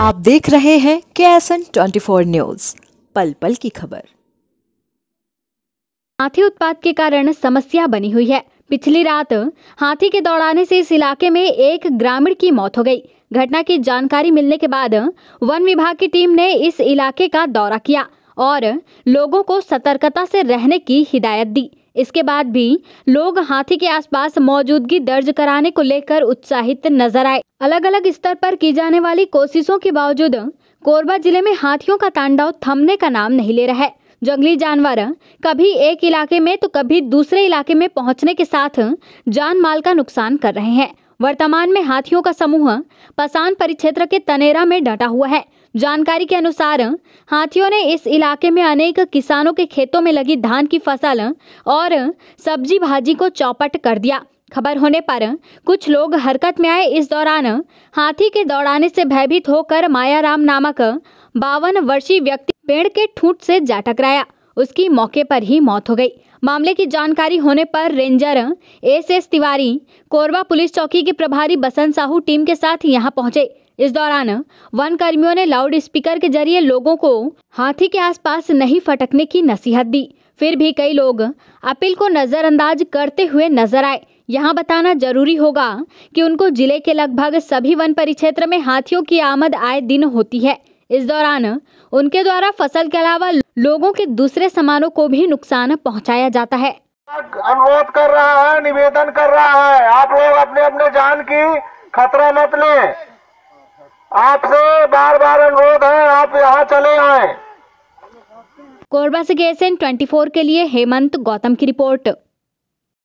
आप देख रहे हैं के S N twenty four news पल पल की खबर हाथी उत्पात के कारण समस्या बनी हुई है पिछली रात हाथी के दौड़ाने से इस इलाके में एक ग्रामीण की मौत हो गई घटना की जानकारी मिलने के बाद वन विभाग की टीम ने इस इलाके का दौरा किया और लोगों को सतर्कता से रहने की हिदायत दी इसके बाद भी लोग हाथी के आसपास मौजूदगी दर्ज कराने को लेकर उत्साहित नजर आए अलग अलग स्तर पर की जाने वाली कोशिशों के बावजूद कोरबा जिले में हाथियों का तांडव थमने का नाम नहीं ले रहा है जंगली जानवर कभी एक इलाके में तो कभी दूसरे इलाके में पहुंचने के साथ जान माल का नुकसान कर रहे हैं वर्तमान में हाथियों का समूह पसान परिक्षेत्र के तनेरा में डटा हुआ है जानकारी के अनुसार हाथियों ने इस इलाके में अनेक किसानों के खेतों में लगी धान की फसल और सब्जी भाजी को चौपट कर दिया खबर होने पर कुछ लोग हरकत में आए इस दौरान हाथी के दौड़ाने से भयभीत होकर मायाराम नामक बावन वर्षीय व्यक्ति पेड़ के ठूंठ से जा टकराया उसकी मौके पर ही मौत हो गई मामले की जानकारी होने पर ranger S S Tiwari Korba police चौकी के प्रभारी बसंत साहू टीम के साथ यहां पहुंचे इस दौरान वन कर्मियों ने लाउड स्पीकर के जरिए लोगों को हाथी के आसपास नहीं फटकने की नसीहत दी फिर भी कई लोग अपील को नजरअंदाज करते हुए नजर आए यहाँ बताना जरूरी होगा कि उनको जिले के लगभग सभी वन परिक्षेत्र में हाथियों की आमद आए दिन होती है इस दौरान उनके द्वारा फसल के अलावा लोगों के दूसरे सामानों को भी नुकसान पहुँचाया जाता है अनुरोध कर रहा है निवेदन कर रहा है आप लोग अपने अपने जान की खतरा मत ले आपसे बार बार अनुरोध है आप यहाँ चले आए कोरबा से के ट्वेंटी के लिए हेमंत गौतम की रिपोर्ट